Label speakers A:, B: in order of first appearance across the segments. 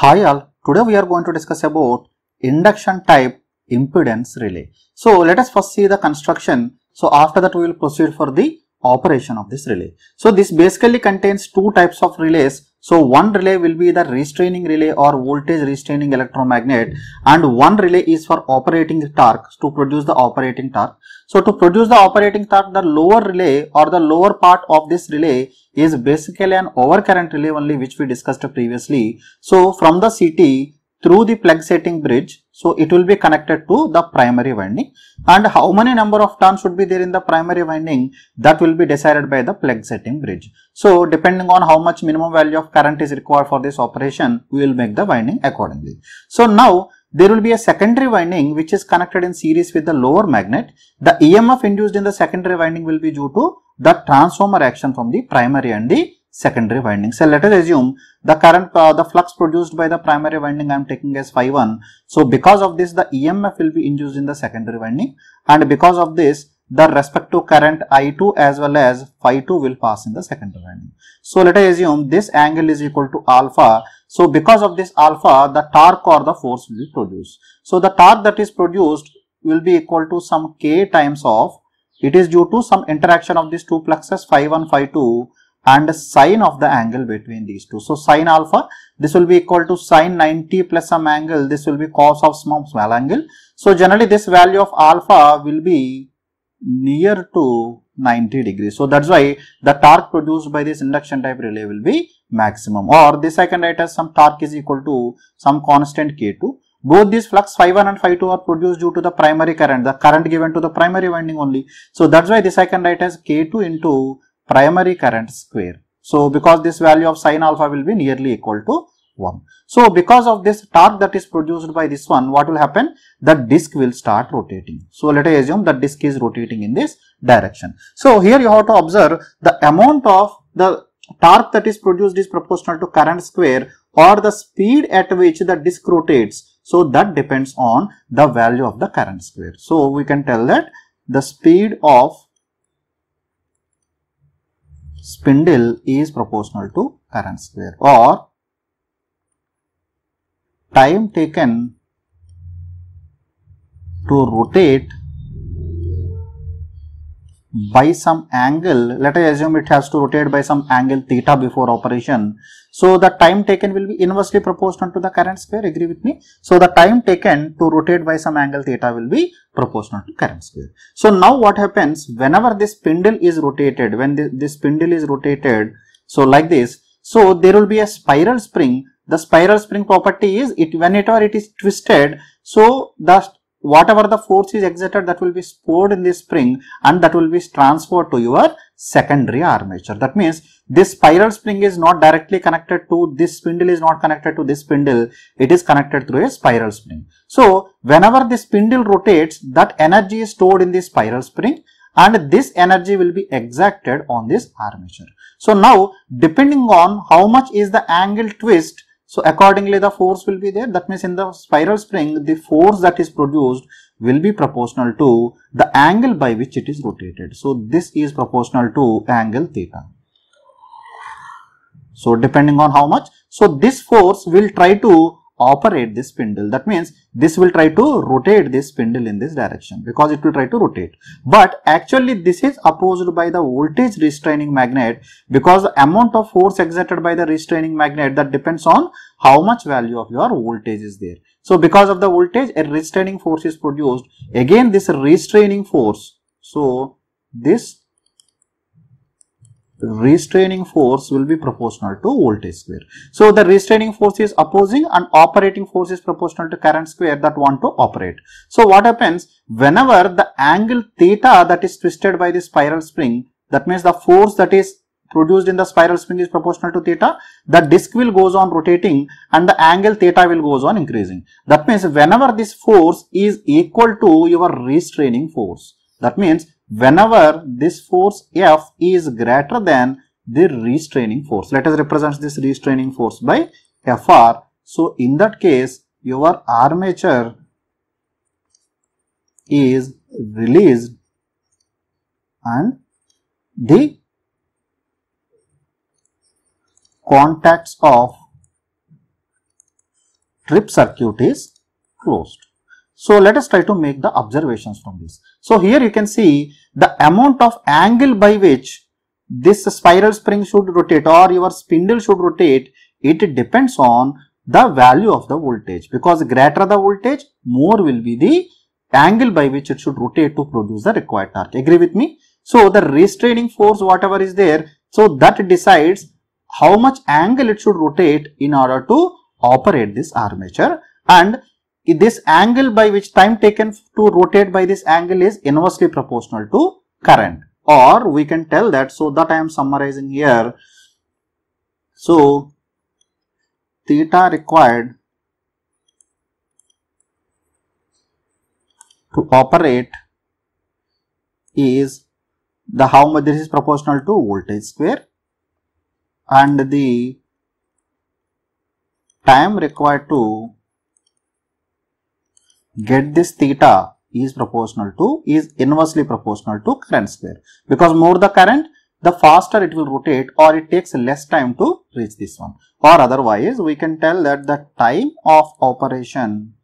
A: Hi all, today we are going to discuss about induction type impedance relay. So let us first see the construction. So after that we will proceed for the operation of this relay. So this basically contains two types of relays so one relay will be the restraining relay or voltage restraining electromagnet and one relay is for operating torque to produce the operating torque. So to produce the operating torque the lower relay or the lower part of this relay is basically an overcurrent relay only which we discussed previously. So from the CT through the plug setting bridge. So it will be connected to the primary winding and how many number of turns should be there in the primary winding that will be decided by the plug setting bridge. So depending on how much minimum value of current is required for this operation, we will make the winding accordingly. So now there will be a secondary winding which is connected in series with the lower magnet. The EMF induced in the secondary winding will be due to the transformer action from the primary and the secondary winding. So let us assume the current, uh, the flux produced by the primary winding I am taking as phi 1. So because of this, the EMF will be induced in the secondary winding and because of this, the respective current I2 as well as phi 2 will pass in the secondary winding. So let us assume this angle is equal to alpha. So because of this alpha, the torque or the force will be produced. So the torque that is produced will be equal to some k times of, it is due to some interaction of these two fluxes phi 1, phi 2 and sine of the angle between these two. So, sine alpha this will be equal to sine 90 plus some angle this will be cos of small small angle. So, generally this value of alpha will be near to 90 degrees. So, that is why the torque produced by this induction type relay will be maximum or this I can write as some torque is equal to some constant K2. Both these flux phi 1 and phi 2 are produced due to the primary current, the current given to the primary winding only. So, that is why this I can write as K2 into primary current square. So, because this value of sine alpha will be nearly equal to 1. So, because of this torque that is produced by this one, what will happen? The disk will start rotating. So, let us assume that disk is rotating in this direction. So, here you have to observe the amount of the torque that is produced is proportional to current square or the speed at which the disk rotates. So, that depends on the value of the current square. So, we can tell that the speed of spindle is proportional to current square or time taken to rotate by some angle let us assume it has to rotate by some angle theta before operation so the time taken will be inversely proportional to the current square agree with me so the time taken to rotate by some angle theta will be proportional to current square so now what happens whenever this spindle is rotated when the, this spindle is rotated so like this so there will be a spiral spring the spiral spring property is it whenever it is twisted so the whatever the force is exerted that will be stored in this spring and that will be transferred to your secondary armature. That means this spiral spring is not directly connected to this spindle is not connected to this spindle. It is connected through a spiral spring. So whenever the spindle rotates that energy is stored in the spiral spring and this energy will be exacted on this armature. So now depending on how much is the angle twist so accordingly the force will be there that means in the spiral spring the force that is produced will be proportional to the angle by which it is rotated. So this is proportional to angle theta. So depending on how much. So this force will try to operate this spindle. That means this will try to rotate this spindle in this direction because it will try to rotate. But actually this is opposed by the voltage restraining magnet because the amount of force exerted by the restraining magnet that depends on how much value of your voltage is there. So because of the voltage a restraining force is produced. Again this restraining force. So this restraining force will be proportional to voltage square. So, the restraining force is opposing and operating force is proportional to current square that want to operate. So, what happens whenever the angle theta that is twisted by the spiral spring that means the force that is produced in the spiral spring is proportional to theta, the disk will goes on rotating and the angle theta will goes on increasing. That means whenever this force is equal to your restraining force. That means whenever this force F is greater than the restraining force. Let us represent this restraining force by FR. So, in that case, your armature is released and the contacts of trip circuit is closed. So, let us try to make the observations from this. So, here you can see the amount of angle by which this spiral spring should rotate or your spindle should rotate, it depends on the value of the voltage because greater the voltage, more will be the angle by which it should rotate to produce the required torque. Agree with me? So, the restraining force whatever is there, so that decides how much angle it should rotate in order to operate this armature and this angle by which time taken to rotate by this angle is inversely proportional to current or we can tell that so that I am summarizing here. So theta required to operate is the how much this is proportional to voltage square and the time required to get this theta is proportional to is inversely proportional to current square because more the current the faster it will rotate or it takes less time to reach this one or otherwise we can tell that the time of operation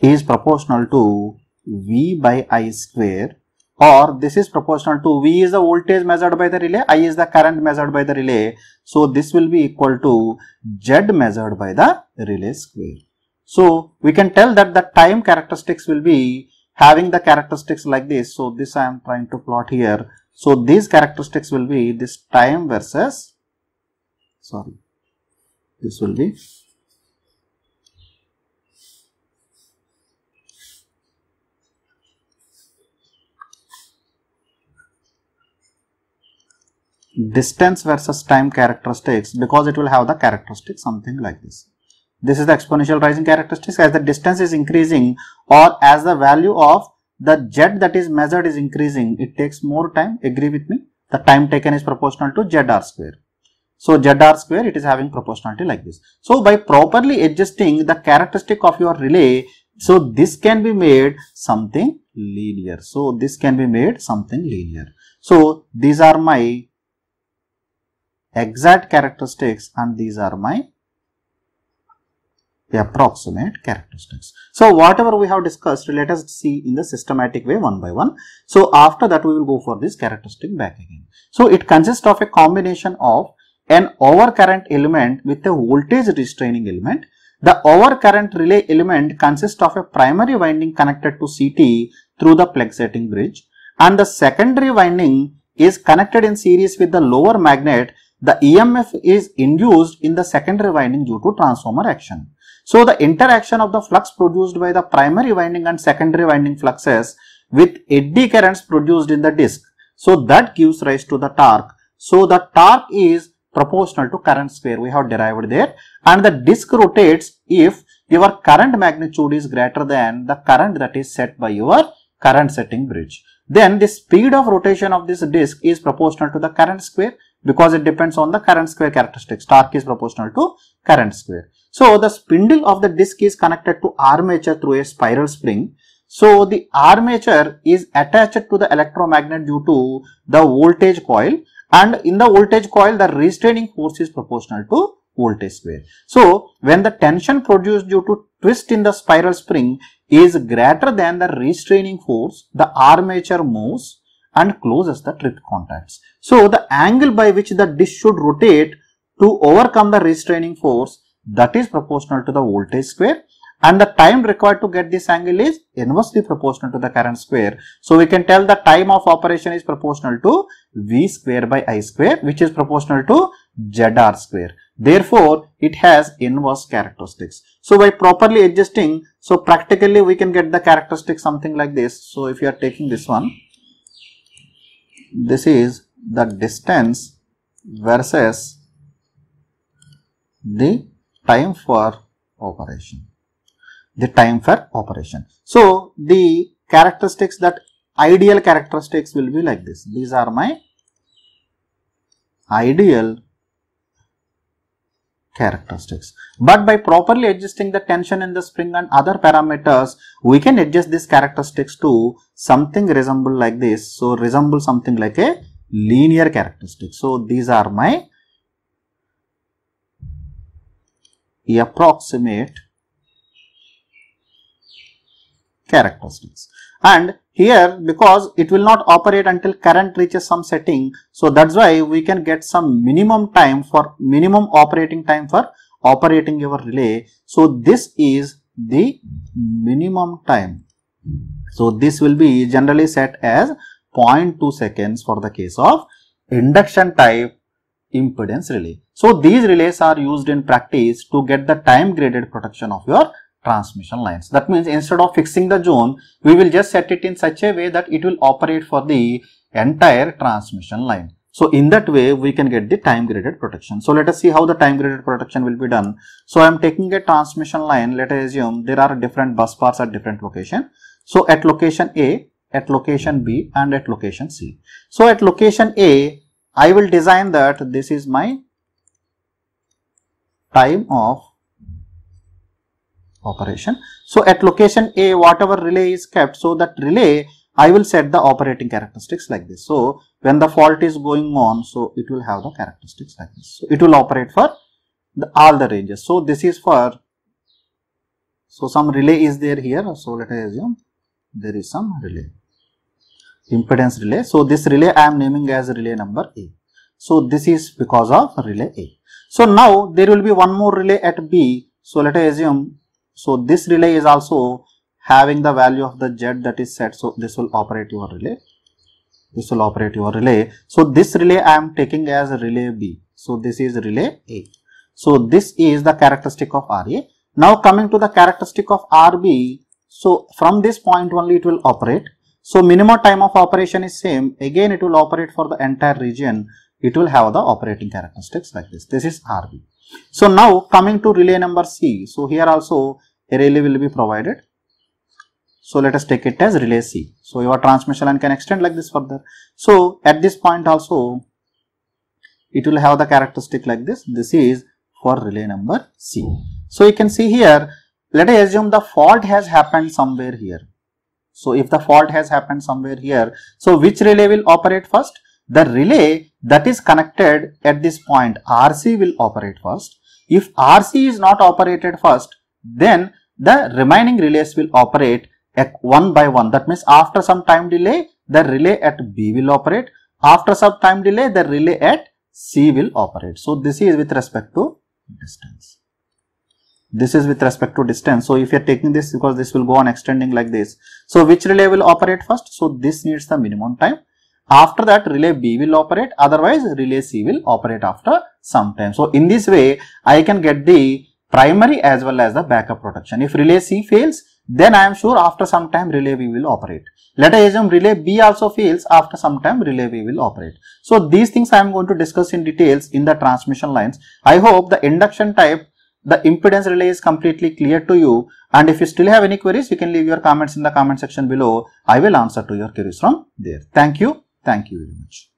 A: is proportional to V by I square or this is proportional to V is the voltage measured by the relay, I is the current measured by the relay. So, this will be equal to Z measured by the relay square. So we can tell that the time characteristics will be having the characteristics like this. So this I am trying to plot here. So these characteristics will be this time versus, sorry, this will be distance versus time characteristics because it will have the characteristics something like this. This is the exponential rising characteristics as the distance is increasing or as the value of the z that is measured is increasing. It takes more time. Agree with me? The time taken is proportional to zr square. So ZR square it is having proportionality like this. So by properly adjusting the characteristic of your relay, so this can be made something linear. So this can be made something linear. So these are my exact characteristics and these are my the approximate characteristics. So whatever we have discussed, let us see in the systematic way one by one. So after that we will go for this characteristic back again. So it consists of a combination of an overcurrent element with a voltage restraining element. The overcurrent relay element consists of a primary winding connected to CT through the setting bridge and the secondary winding is connected in series with the lower magnet. The EMF is induced in the secondary winding due to transformer action. So the interaction of the flux produced by the primary winding and secondary winding fluxes with eddy currents produced in the disc. So that gives rise to the torque. So the torque is proportional to current square we have derived there and the disc rotates if your current magnitude is greater than the current that is set by your current setting bridge. Then the speed of rotation of this disc is proportional to the current square because it depends on the current square characteristics. Torque is proportional to current square. So the spindle of the disc is connected to armature through a spiral spring. So the armature is attached to the electromagnet due to the voltage coil and in the voltage coil the restraining force is proportional to voltage square. So when the tension produced due to twist in the spiral spring is greater than the restraining force, the armature moves and closes the trip contacts. So the angle by which the disc should rotate to overcome the restraining force that is proportional to the voltage square and the time required to get this angle is inversely proportional to the current square. So, we can tell the time of operation is proportional to V square by I square which is proportional to ZR square. Therefore, it has inverse characteristics. So, by properly adjusting, so practically we can get the characteristic something like this. So, if you are taking this one, this is the distance versus the time for operation. The time for operation. So, the characteristics that ideal characteristics will be like this. These are my ideal characteristics. But by properly adjusting the tension in the spring and other parameters, we can adjust these characteristics to something resemble like this. So, resemble something like a linear characteristic. So, these are my approximate characteristics and here because it will not operate until current reaches some setting so that's why we can get some minimum time for minimum operating time for operating your relay so this is the minimum time so this will be generally set as 0.2 seconds for the case of induction type impedance relay. So, these relays are used in practice to get the time graded protection of your transmission lines. That means instead of fixing the zone, we will just set it in such a way that it will operate for the entire transmission line. So, in that way, we can get the time graded protection. So, let us see how the time graded protection will be done. So, I am taking a transmission line. Let us assume there are different bus bars at different location. So, at location A, at location B and at location C. So, at location A, I will design that this is my time of operation. So at location A whatever relay is kept so that relay I will set the operating characteristics like this. So when the fault is going on so it will have the characteristics like this. So it will operate for the, all the ranges. So this is for so some relay is there here so let us assume there is some relay impedance relay. So, this relay I am naming as relay number A. So, this is because of relay A. So, now there will be one more relay at B. So, let us assume, so this relay is also having the value of the Z that is set. So, this will operate your relay. This will operate your relay. So, this relay I am taking as relay B. So, this is relay A. So, this is the characteristic of RA. Now, coming to the characteristic of RB. So, from this point only it will operate. So minimum time of operation is same. Again, it will operate for the entire region. It will have the operating characteristics like this. This is RB. So now coming to relay number C. So here also a relay will be provided. So let us take it as relay C. So your transmission line can extend like this further. So at this point also it will have the characteristic like this. This is for relay number C. So you can see here let us assume the fault has happened somewhere here. So if the fault has happened somewhere here, so which relay will operate first? The relay that is connected at this point RC will operate first. If RC is not operated first, then the remaining relays will operate one by one. That means after some time delay, the relay at B will operate. After some time delay, the relay at C will operate. So this is with respect to distance this is with respect to distance so if you're taking this because this will go on extending like this so which relay will operate first so this needs the minimum time after that relay b will operate otherwise relay c will operate after some time so in this way i can get the primary as well as the backup protection if relay c fails then i am sure after some time relay b will operate let us assume relay b also fails after some time relay b will operate so these things i am going to discuss in details in the transmission lines i hope the induction type the impedance relay is completely clear to you and if you still have any queries you can leave your comments in the comment section below i will answer to your queries from there thank you thank you very much